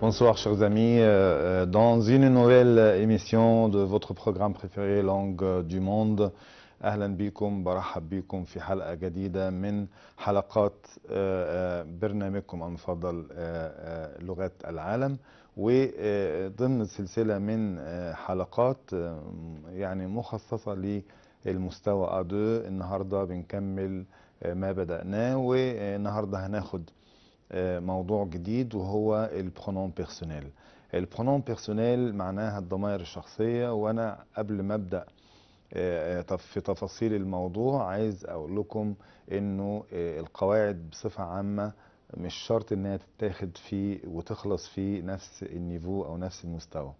Bonsoir chers amis, euh, euh, dans une nouvelle émission de votre programme préféré Langue du Monde أهلا بكم برحب بكم في حلقة جديدة من حلقات برنامجكم المفضل لغات العالم وضمن سلسلة من حلقات يعني مخصصة للمستوى A2 النهاردة بنكمل ما بدأناه والنهاردة هناخد آه، موضوع جديد وهو البرونون بيرسونيل البرونون بيرسونيل معناها الضمائر الشخصية وأنا قبل ما أبدأ آه، آه، في تفاصيل الموضوع عايز أقول لكم أنه القواعد بصفة عامة مش شرط أنها تتاخد في وتخلص في نفس النيفو أو نفس المستوى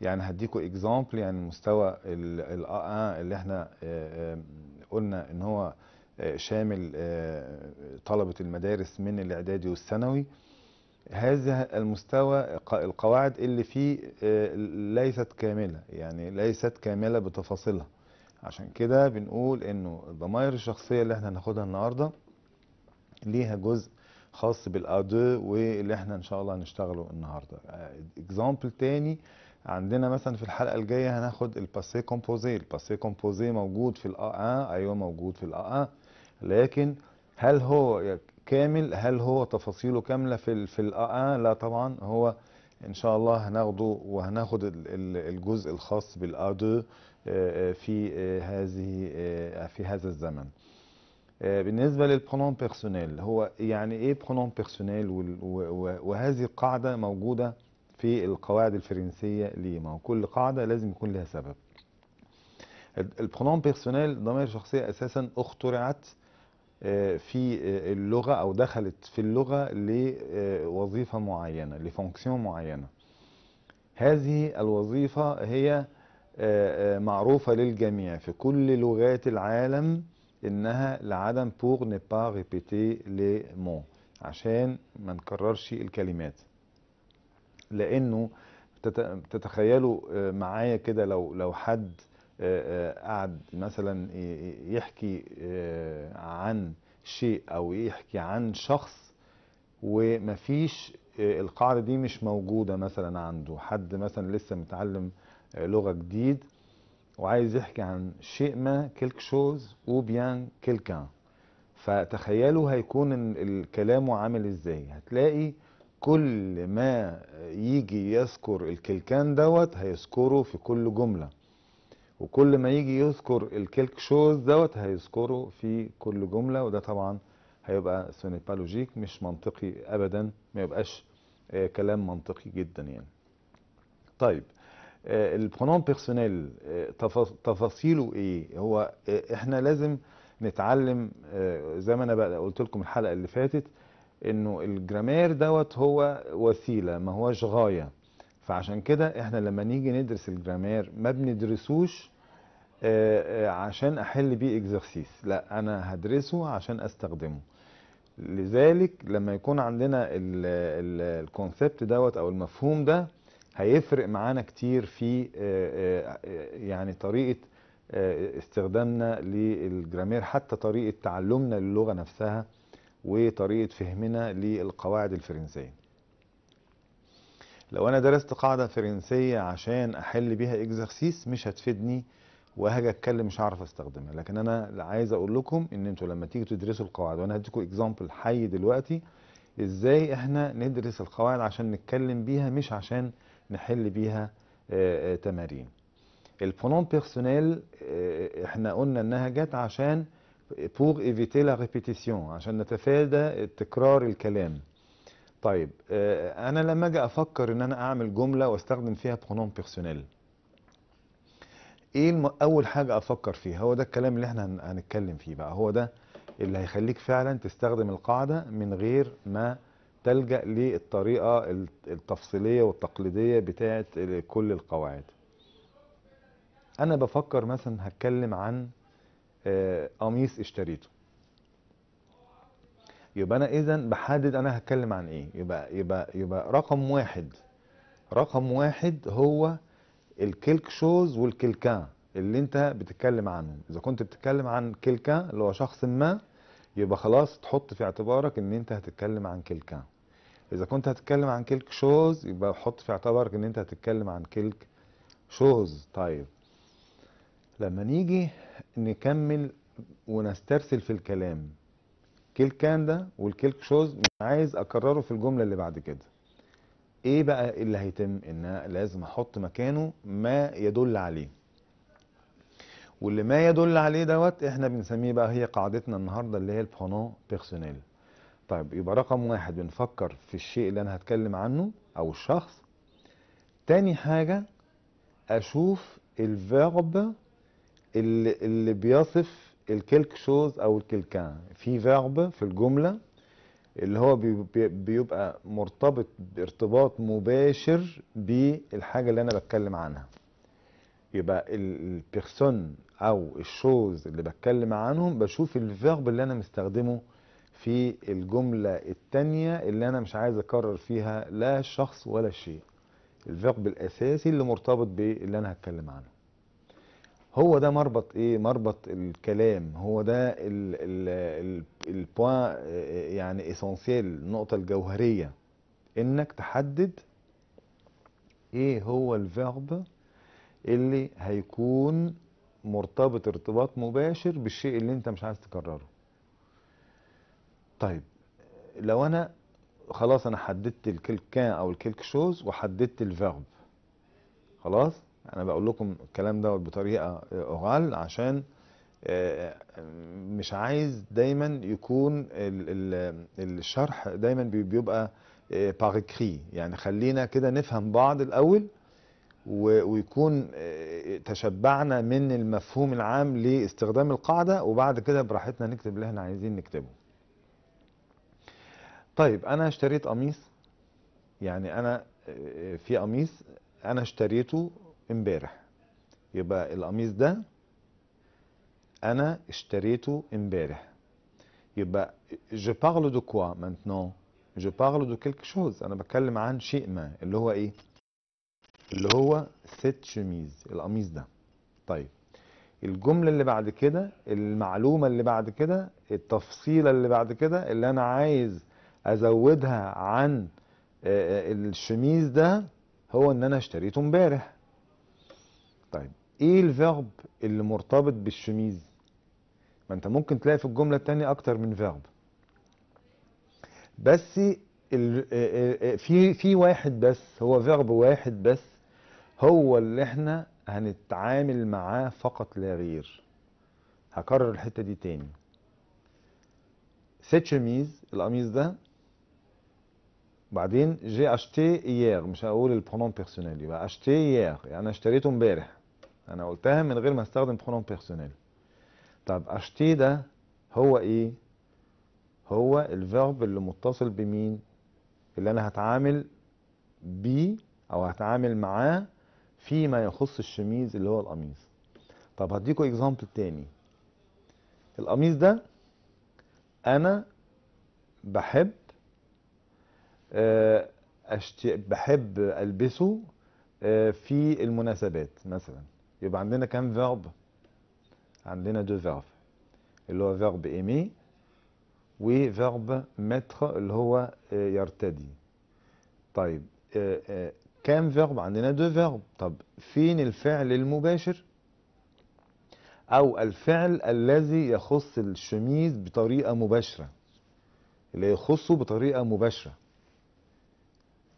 يعني هديكوا اكزامبل يعني المستوى ال اللي احنا قلنا ان هو شامل آه، طلبة المدارس من الإعدادي والثانوي هذا المستوى القواعد اللي فيه آه، ليست كاملة يعني ليست كاملة بتفاصيلها عشان كده بنقول انه الضمائر الشخصية اللي احنا هناخدها النهاردة ليها جزء خاص بالادو واللي احنا ان شاء الله هنشتغله النهارده اكزامبل آه، تاني عندنا مثلا في الحلقه الجايه هناخد الباسي كومبوزي الباسي كومبوزي موجود في الا ايوه موجود في الا لكن هل هو كامل هل هو تفاصيله كامله في في الـ آه،, آه لا طبعا هو ان شاء الله هناخده وهناخد الجزء الخاص بالادو آه، آه، في هذه في هذا الزمن بالنسبة للبرونوم بيرسونيل هو يعني ايه برونوم بيرسونيل وهذه القاعدة موجودة في القواعد الفرنسية ليه ما كل قاعدة لازم يكون لها سبب البرونوم بيرسونيل ضمير شخصية اساسا اخترعت آه، في آه، اللغه او دخلت في اللغه لوظيفه آه، معينه لفونكسيون معينه هذه الوظيفه هي معروفه للجميع في كل لغات العالم انها لعدم بور ني با ريبيتي لي مون عشان ما نكررش الكلمات لانه تتخيلوا معايا كده لو لو حد قعد مثلا يحكي آه، عن شيء او يحكي عن شخص ومفيش آه، القاعدة دي مش موجودة مثلا عنده حد مثلا لسه متعلم آه، لغة جديد وعايز يحكي عن شيء ما كلك شوز او بيان كلكان فتخيلوا هيكون الكلام عامل ازاي هتلاقي كل ما يجي يذكر الكلكان دوت هيذكره في كل جمله وكل ما يجي يذكر الكيلك شوز دوت هيذكره في كل جمله وده طبعا هيبقى سونيبالوجيك مش منطقي ابدا ما يبقاش آه كلام منطقي جدا يعني طيب آه البرونون بيرسونيل آه تفاصيله ايه هو آه، احنا لازم نتعلم آه، زي ما انا بقى قلت لكم الحلقه اللي فاتت انه الجرامير دوت هو وسيله ما هوش غايه فعشان كده احنا لما نيجي ندرس الجرامير ما بندرسوش آه، آه، عشان احل بيه اكزرسيس لا انا هدرسه عشان استخدمه لذلك لما يكون عندنا الكونسبت دوت او المفهوم ده هيفرق معانا كتير في آه، يعني طريقه استخدامنا للجرامير حتى طريقه تعلمنا للغه نفسها وطريقه فهمنا للقواعد الفرنسيه لو انا درست قاعده فرنسيه عشان احل بيها اكزرسيس مش هتفيدني وهاجي اتكلم مش هعرف استخدمها لكن انا عايز اقول لكم ان انتوا لما تيجوا تدرسوا القواعد وانا هديكم اكزامبل حي دلوقتي ازاي احنا ندرس القواعد عشان نتكلم بيها مش عشان نحل بيها آه، آه، تمارين البرونون بيرسونيل آه، احنا قلنا انها جت عشان بور ايفيتي لا ريبيتيسيون عشان نتفادى تكرار الكلام طيب آه، انا لما اجي افكر ان انا اعمل جمله واستخدم فيها برونوم بيرسونيل ايه الم... اول حاجه افكر فيها هو ده الكلام اللي احنا هنتكلم فيه بقى هو ده اللي هيخليك فعلا تستخدم القاعده من غير ما تلجا للطريقه التفصيليه والتقليديه بتاعه كل القواعد انا بفكر مثلا هتكلم عن آه، قميص اشتريته يبقى انا اذا بحدد انا هتكلم عن ايه يبقى يبقى يبقى رقم واحد رقم واحد هو الكلك شوز والكلكا اللي انت بتتكلم عنهم اذا كنت بتتكلم عن كلكا اللي هو شخص ما يبقى خلاص تحط في اعتبارك ان انت هتتكلم عن كلكا اذا كنت هتتكلم عن كلك شوز يبقى حط في اعتبارك ان انت هتتكلم عن كلك شوز طيب لما نيجي نكمل ونسترسل في الكلام كيل كان ده والكيلك شوز مش عايز اكرره في الجمله اللي بعد كده ايه بقى اللي هيتم ان لازم احط مكانه ما يدل عليه واللي ما يدل عليه دوت احنا بنسميه بقى هي قاعدتنا النهارده اللي هي البونون بيرسونيل طيب يبقى رقم واحد بنفكر في الشيء اللي انا هتكلم عنه او الشخص تاني حاجة اشوف الفيرب اللي, اللي بيصف الكلك شوز او الكلكان في فيرب في الجمله اللي هو بيبقى مرتبط بارتباط مباشر بالحاجه اللي انا بتكلم عنها يبقى البيرسون او الشوز اللي بتكلم عنهم بشوف الفيرب اللي انا مستخدمه في الجملة التانية اللي انا مش عايز اكرر فيها لا شخص ولا شيء الفيرب الاساسي اللي مرتبط باللي انا هتكلم عنه هو ده مربط ايه مربط الكلام هو ده البوان يعني اسانسيال النقطه الجوهريه انك تحدد ايه هو الفيرب اللي هيكون مرتبط ارتباط مباشر بالشيء اللي انت مش عايز تكرره طيب لو انا خلاص انا حددت الكلكان او الكلك شوز وحددت الفيرب خلاص انا بقول لكم الكلام دوت بطريقه اورال عشان آه، مش عايز دايما يكون الشرح دايما بيبقى باغ آه، يعني خلينا كده نفهم بعض الاول ويكون آه، تشبعنا من المفهوم العام لاستخدام القاعده وبعد كده براحتنا نكتب اللي احنا عايزين نكتبه طيب انا اشتريت قميص يعني انا في قميص انا اشتريته امبارح يبقى القميص ده انا اشتريته امبارح يبقى je parle de quoi maintenant je parle de quelque chose انا بتكلم عن شيء ما اللي هو ايه اللي هو ست شميز القميص ده طيب الجملة اللي بعد كده المعلومة اللي بعد كده التفصيلة اللي بعد كده اللي انا عايز ازودها عن آه، آه، الشميز ده هو ان انا اشتريته امبارح ايه الفيرب اللي مرتبط بالشميز ما انت ممكن تلاقي في الجمله الثانيه اكتر من فيرب بس آه، آه، آه، في في واحد بس هو فيرب واحد بس هو اللي احنا هنتعامل معاه فقط لا غير هكرر الحته دي تاني سيت شميز القميص ده بعدين جي اشتي ايير مش هقول البرونون بيرسونال يبقى اشتي ايير يعني اشتريته امبارح انا قلتها من غير ما استخدم برونون بيرسونيل طب اشتي ده هو ايه هو الفيرب اللي متصل بمين اللي انا هتعامل بيه او هتعامل معاه فيما يخص الشميز اللي هو القميص طب هديكوا اكزامبل تاني القميص ده انا بحب آه، أشتي بحب البسه آه، في المناسبات مثلا يبقى عندنا كام فيرب عندنا دو فيرب اللي هو فيرب ايمي وفيرب متر اللي هو آه، يرتدي طيب آه، آه، كام فيرب عندنا دو فيرب طب فين الفعل المباشر او الفعل الذي يخص الشميز بطريقه مباشره اللي يخصه بطريقه مباشره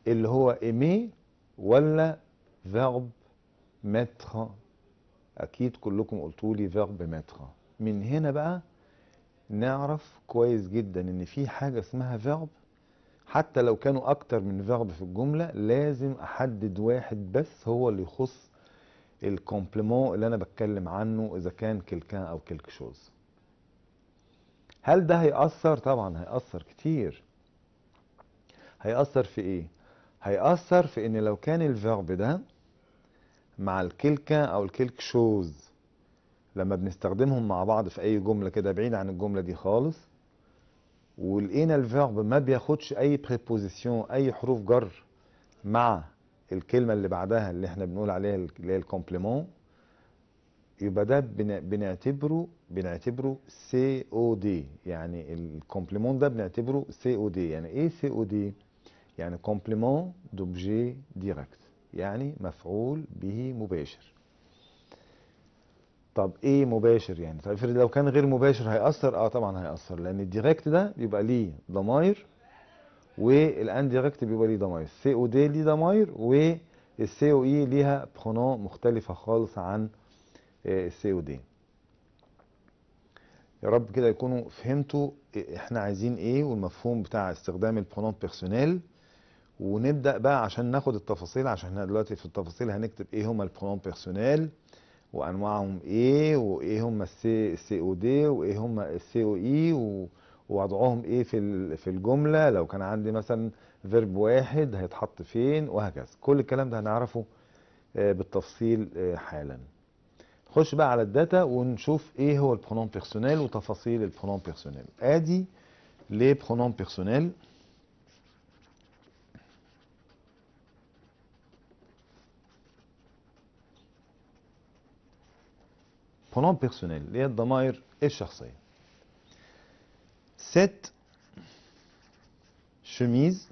اللي هو ايمي ولا فيرب متر اكيد كلكم قلتوا لي فيرب ماتر من هنا بقى نعرف كويس جدا ان في حاجه اسمها فيرب حتى لو كانوا اكتر من فيرب في الجمله لازم احدد واحد بس هو اللي يخص الكومبليمون اللي انا بتكلم عنه اذا كان كلكان او كلك شوز هل ده هيأثر طبعا هيأثر كتير هيأثر في ايه هيأثر في ان لو كان الفيرب ده مع الكلكة أو الكلك شوز لما بنستخدمهم مع بعض في أي جملة كده بعيد عن الجملة دي خالص ولقينا الفيرب ما بياخدش أي بريبوزيسيون أي حروف جر مع الكلمة اللي بعدها اللي احنا بنقول عليها اللي هي الكومبليمون يبقى ده بنعتبره بنعتبره سي او دي يعني الكومبليمون ده بنعتبره سي او دي يعني ايه سي او دي يعني كومبليمون دوبجي ديركت يعني مفعول به مباشر طب ايه مباشر يعني طب افرض لو كان غير مباشر هيأثر اه طبعا هيأثر لان الديركت ده بيبقى ليه ضماير والانديركت بيبقى ليه ضماير السي او دي ليه ضماير والسي او اي e ليها برونو مختلفه خالص عن السي او دي يا رب كده يكونوا فهمتوا احنا عايزين ايه والمفهوم بتاع استخدام البرونون بيرسونيل ونبدا بقى عشان ناخد التفاصيل عشان احنا دلوقتي في التفاصيل هنكتب ايه هما البرونون بيرسونيل وانواعهم ايه وايه هما السي او دي وايه هما السي او اي ووضعهم ايه في في الجمله لو كان عندي مثلا فيرب واحد هيتحط فين وهكذا كل الكلام ده هنعرفه آه، بالتفصيل آه، حالا نخش بقى على الداتا ونشوف ايه هو البرونون بيرسونيل وتفاصيل البرونون بيرسونيل ادي لي برونون بيرسونيل pronom personnel, les damaïr et charsay. Cette chemise,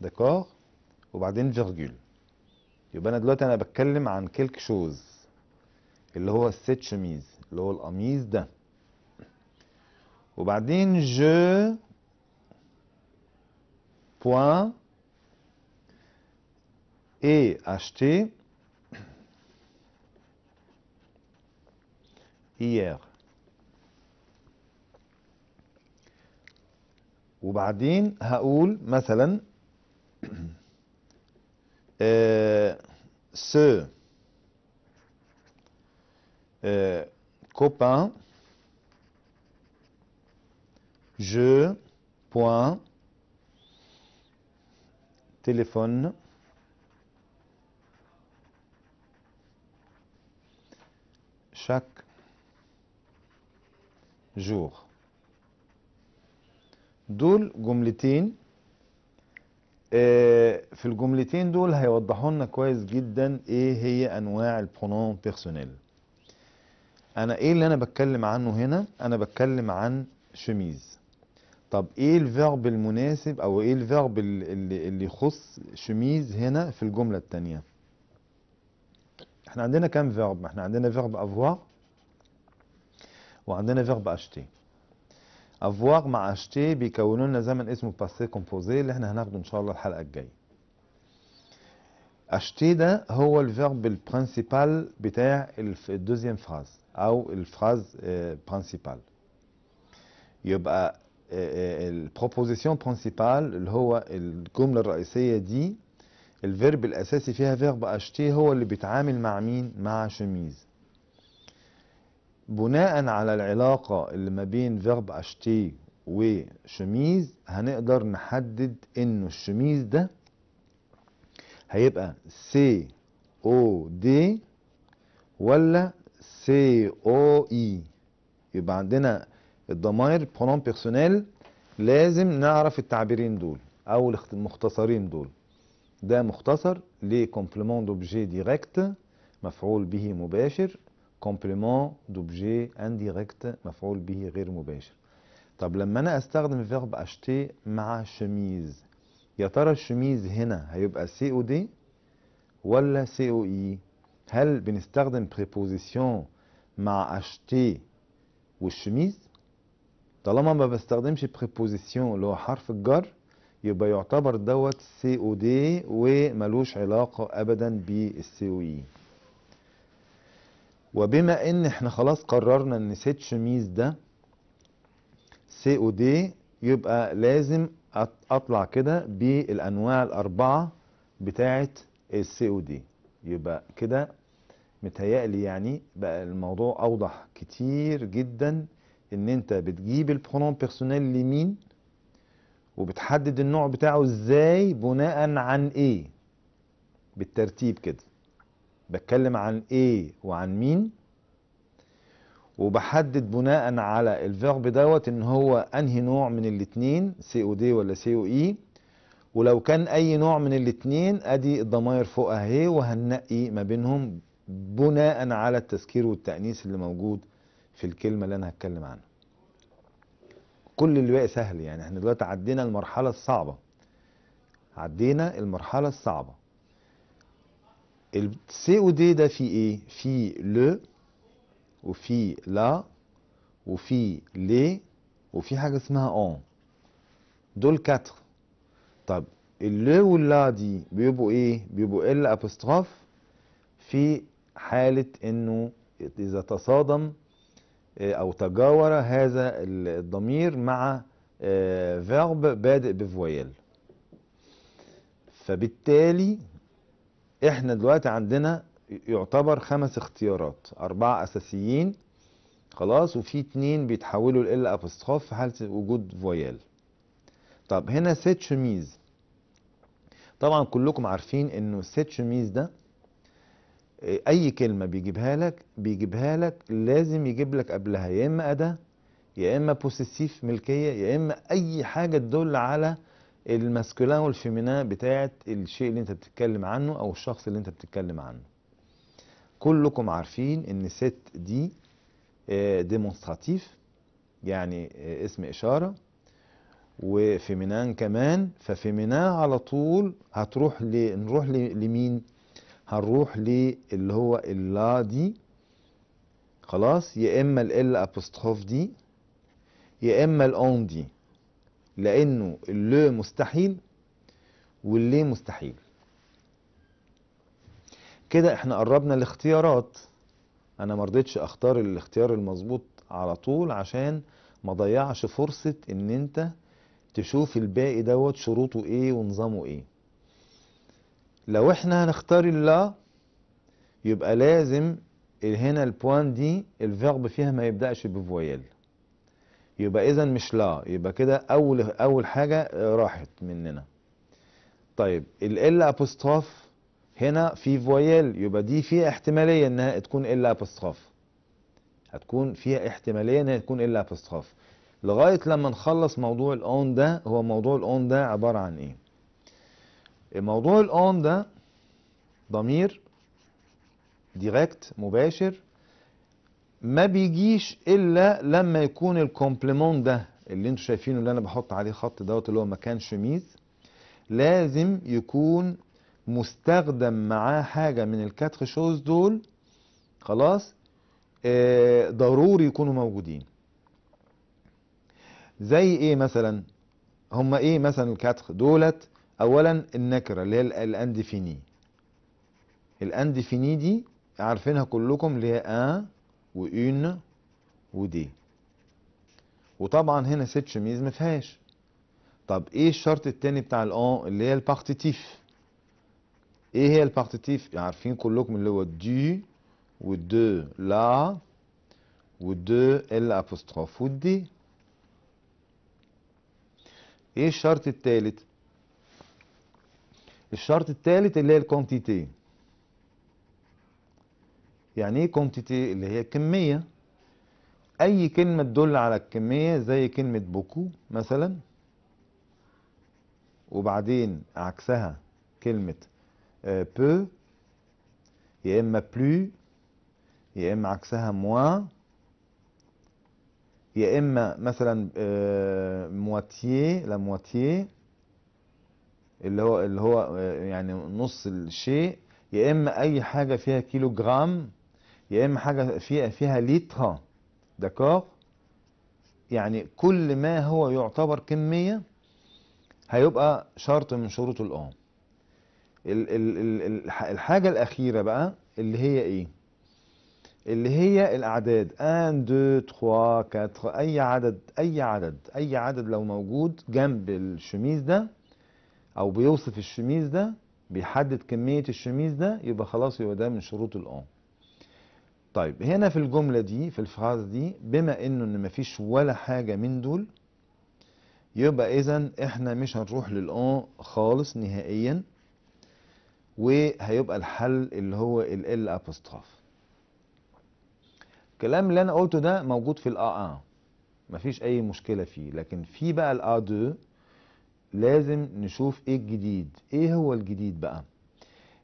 d'accord, ou bien une virgule. Je vais vous parler de quelque chose. Et y a cette chemise, l'amise d'un. Ou bien je. Point. Et acheter. إياه وبعدين هقول مثلا ce euh, copain je point téléphone جور دول جملتين آه، في الجملتين دول هيوضحوا لنا كويس جدا ايه هي انواع البرونون بيرسونيل انا ايه اللي انا بتكلم عنه هنا انا بتكلم عن شميز طب ايه الفيرب المناسب او ايه الفيرب اللي, اللي يخص شميز هنا في الجمله الثانيه احنا عندنا كام فيرب احنا عندنا فيرب افوار وعندنا فيرب اشتي افوار مع اشتي بيكونوا لنا زمن اسمه باسي كومبوزي اللي احنا هناخده ان شاء الله الحلقه الجايه اشتي ده هو الفيرب البرنسيبال بتاع الدوزيام فراز او الفراز آه، برنسيبال يبقى البروبوزيسيون آه، برنسيبال آه، اللي هو الجمله الرئيسيه دي الفيرب الاساسي فيها فيرب اشتي هو اللي بيتعامل مع مين مع شميز بناء على العلاقة اللي ما بين فيرب اشتي وشميز هنقدر نحدد انه الشميز ده هيبقى سي او دي ولا سي او اي يبقى عندنا الضمائر برونوم بيرسونيل لازم نعرف التعبيرين دول او المختصرين دول ده مختصر لكومبلمون دوبجي ديريكت مفعول به مباشر كومبليمون دوبجي انديريكت مفعول به غير مباشر طب لما انا استخدم فيرب اشتي مع شميز يا ترى الشميز هنا هيبقى سي او دي ولا سي او اي هل بنستخدم بريبوزيسيون مع اشتي والشميز طالما ما بستخدمش بريبوزيسيون اللي هو حرف الجر يبقى يعتبر دوت سي او دي وملوش علاقه ابدا بالسي او اي وبما ان احنا خلاص قررنا ان سيت شميز ده سي او دي يبقى لازم اطلع كده بالانواع الاربعه بتاعت السي او دي يبقى كده متهيألي يعني بقى الموضوع اوضح كتير جدا ان انت بتجيب البرونون بيرسونيل لمين وبتحدد النوع بتاعه ازاي بناء عن ايه بالترتيب كده بتكلم عن ايه وعن مين وبحدد بناء على الفيرب دوت ان هو انهي نوع من الاتنين سي او دي ولا سي او اي ولو كان اي نوع من الاتنين ادي الضمائر فوق اهي وهنقي ما بينهم بناء على التذكير والتأنيث اللي موجود في الكلمة اللي انا هتكلم عنها كل اللي بقى سهل يعني احنا دلوقتي عدينا المرحلة الصعبة عدينا المرحلة الصعبة او دي ده في ايه؟ في لو وفي لا وفي لي وفي حاجة اسمها اون دول كاتر طب اللو واللا دي بيبقوا ايه؟ بيبقوا ال ابوستروف في حالة انه اذا تصادم او تجاور هذا الضمير مع فيرب بادئ بفويل فبالتالي احنا دلوقتي عندنا يعتبر خمس اختيارات اربعه اساسيين خلاص وفي اتنين بيتحولوا ال ابوستروف في حاله وجود فويال طب هنا سيت شميز طبعا كلكم عارفين انه سيت شميز ده آه، اي كلمه بيجيبها لك بيجيبها لك لازم يجيب لك قبلها يا اما اداه يا اما بوسيسيف ملكيه يا اما اي حاجه تدل على الماسكولان والفيمينان بتاعت الشيء اللي انت بتتكلم عنه او الشخص اللي انت بتتكلم عنه كلكم عارفين ان ست دي ديمونستراتيف آه، يعني آه، اسم اشاره وفيمينان كمان ففيمينان على طول هتروح ل... نروح ل... لمين هنروح للي هو اللا دي خلاص يا اما ال ابوستروف دي يا اما الاون دي لأنه اللو مستحيل واللي مستحيل كده احنا قربنا الاختيارات انا مرضتش اختار الاختيار المظبوط على طول عشان ما ضيعش فرصة ان انت تشوف الباقي دوت شروطه ايه ونظامه ايه لو احنا هنختار اللا يبقى لازم هنا البوان دي الفيرب فيها ما يبدأش بفويل يبقى اذا مش لا يبقى كده اول اول حاجه راحت مننا طيب ال ابوستراف هنا في فويل يبقى دي فيها احتماليه انها تكون ال ابوستراف هتكون فيها احتماليه انها تكون ال ابوستراف لغايه لما نخلص موضوع الاون ده هو موضوع الاون ده عباره عن ايه موضوع الاون ده ضمير ديريكت مباشر ما بيجيش الا لما يكون الكومبليمون ده اللي انتوا شايفينه اللي انا بحط عليه خط دوت اللي هو مكان شميز لازم يكون مستخدم معاه حاجه من الكاتخ شوز دول خلاص آه ضروري يكونوا موجودين زي ايه مثلا هما ايه مثلا الكاتخ دولت اولا النكره اللي هي الاندفيني الاندفيني دي عارفينها كلكم اللي هي ان وان ودي وطبعا هنا ست شميز ما فيهاش طب ايه الشرط التاني بتاع الان اللي هي البارتيتيف ايه هي البارتيتيف عارفين كلكم اللي هو دي ودو لا ودو ال ابوستروف ودي ايه الشرط التالت الشرط التالت اللي هي الكونتيتي يعني ايه كونتيتي اللي هي كمية اي كلمة تدل على الكمية زي كلمة بوكو مثلا وبعدين عكسها كلمة بو آه، يا اما بلو يا اما عكسها موا يا اما مثلا مواتيه لا مواتيه اللي هو اللي هو آه، يعني نص الشيء يا اما اي حاجه فيها كيلو جرام يا اما حاجه فيها فيها ليترا دكار يعني كل ما هو يعتبر كميه هيبقى شرط من شروط الام الحاجه الاخيره بقى اللي هي ايه اللي هي الاعداد 1 2 3 4 اي عدد اي عدد اي عدد لو موجود جنب الشميز ده او بيوصف الشميز ده بيحدد كميه الشميز ده يبقى خلاص يبقى ده من شروط الأوم طيب هنا في الجملة دي في الفراز دي بما انه ان مفيش ولا حاجة من دول يبقى اذا احنا مش هنروح للان آه خالص نهائيا وهيبقى الحل اللي هو ال ال ابوستراف الكلام اللي انا قلته ده موجود في الار آه 1 آه، مفيش اي مشكلة فيه لكن في بقى الار دو لازم نشوف ايه الجديد ايه هو الجديد بقى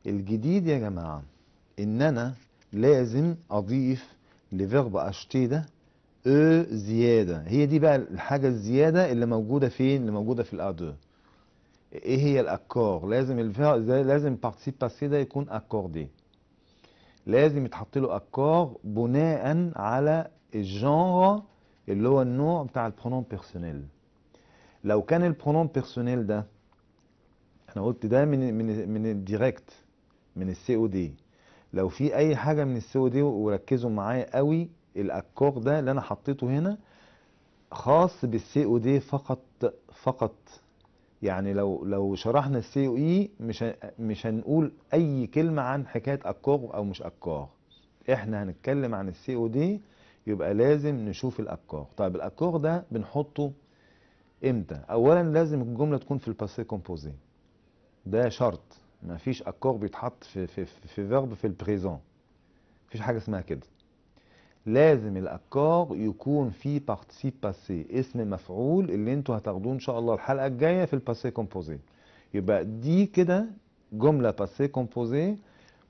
الجديد يا جماعة ان انا لازم اضيف لفيرب اشتي ده او زياده هي دي بقى الحاجه الزياده اللي موجوده فين اللي موجوده في الادو ايه هي الاكور لازم الفيرب لازم بارتيسيب باسي ده يكون اكوردي لازم يتحط له اكور بناء على الجونغ اللي هو النوع بتاع البرونوم بيرسونيل لو كان البرونوم بيرسونيل ده انا قلت ده من من من الديركت من السي او دي لو في اي حاجة من السو دي وركزوا معايا قوي الاكوغ ده اللي انا حطيته هنا خاص بالسي او دي فقط فقط يعني لو لو شرحنا السي او اي مش مش هنقول اي كلمه عن حكايه اكوغ او مش اكوغ احنا هنتكلم عن السي او دي يبقى لازم نشوف الاكوغ طيب الاكوغ ده بنحطه امتى اولا لازم الجمله تكون في الباسيه كومبوزي ده شرط ما فيش اكور بيتحط في في في فيرب في البريزون مفيش حاجه اسمها كده لازم الاكور يكون في بارتيسيب باسي اسم مفعول اللي انتوا هتاخدوه ان شاء الله الحلقه الجايه في الباسي كومبوزي يبقى دي كده جمله باسي كومبوزي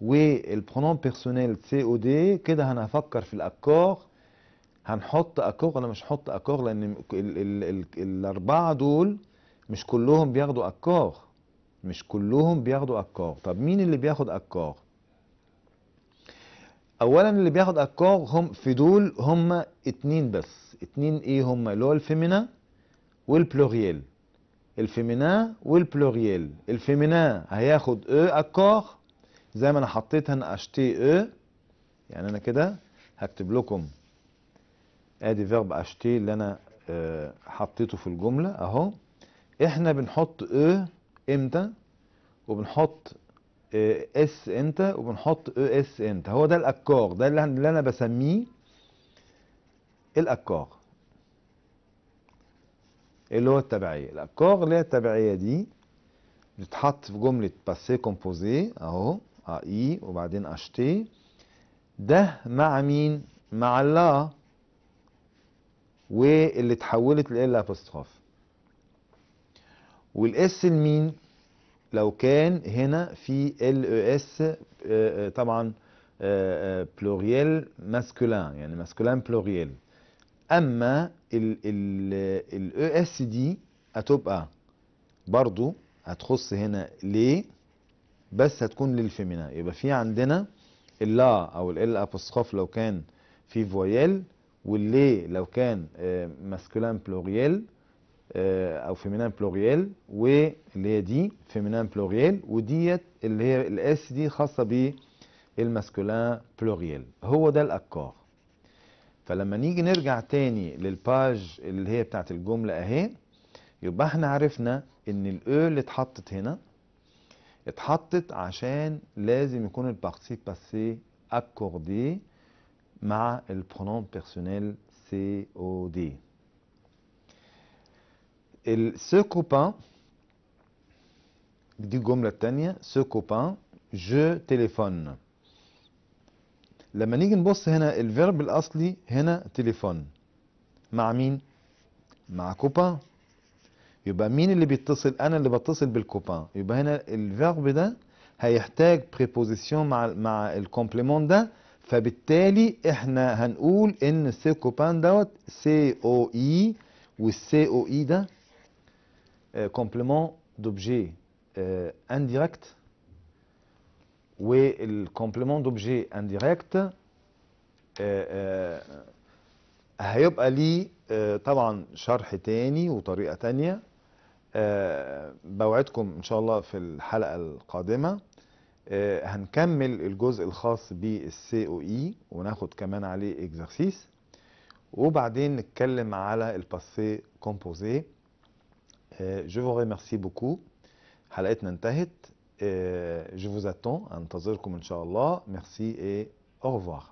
والبرونون بيرسونيل سي او دي كده انا هفكر في الاكور هنحط اكور ولا مش هحط اكور لان الاربعه دول مش كلهم بياخدوا اكور مش كلهم بياخدوا أكار طب مين اللي بياخد أكار اولا اللي بياخد اكار هم في دول هم اتنين بس اتنين ايه هم اللي هو الفيمينا والبلوريال الفيمينا والبلوريال الفيمينا هياخد او إيه اكار زي ما انا حطيت هنا اشتي او إيه. يعني انا كده هكتب لكم ادي فيرب اشتي اللي انا آه، حطيته في الجمله اهو احنا بنحط او إيه؟ امتى وبنحط آه، اس امتى وبنحط او اس امتى هو ده الاكار ده اللي انا بسميه الاكار اللي هو التبعيه الاكار اللي هي التبعيه دي بتتحط في جمله باسي كومبوزي اهو آه، اي وبعدين تي ده مع مين مع لا واللي اتحولت لإلا أبوستروف والاس لمين لو كان هنا في ال اس آه، آه، طبعا بلوريال آه، ماسكولان يعني ماسكولان بلوريال اما ال اس دي e هتبقى برضو هتخص هنا ليه بس هتكون للفيمينا يبقى في عندنا اللا او ال ابوستخوف لو كان في فويال واللي لو كان ماسكولان بلوريال آه، او فيمينان بلوريال واللي هي دي فيمينان بلوريال وديت اللي هي الاس دي خاصه بالماسكولان بلوريال هو ده الاكار فلما نيجي نرجع تاني للباج اللي هي بتاعت الجمله اهي يبقى احنا عرفنا ان الاو e اللي اتحطت هنا اتحطت عشان لازم يكون البارتي باسي اكوردي مع البرونوم بيرسونيل سي او دي سو كوبان دي الجملة التانية سو كوبان جو تليفون لما نيجي نبص هنا الفيرب الأصلي هنا تليفون مع مين؟ مع كوبان يبقى مين اللي بيتصل؟ أنا اللي بتصل بالكوبان يبقى هنا الفيرب ده هيحتاج بريبوزيسيون مع مع الكومبليمون ده فبالتالي احنا هنقول ان سي كوبان دوت سي او اي والسي او اي ده Euh, euh, complément d'objet indirect والكومبلمون دوبجي انديريكت هيبقى ليه euh, طبعا شرح تاني وطريقه تانيه آه، بوعدكم ان شاء الله في الحلقه القادمه آه، هنكمل الجزء الخاص بالسي او اي وناخد كمان عليه اكزرسيس وبعدين نتكلم على الباسي كومبوزيه Euh, je vous remercie beaucoup. Chalette n'intachait euh, Je vous attends. Je vous remercie. Merci et au revoir.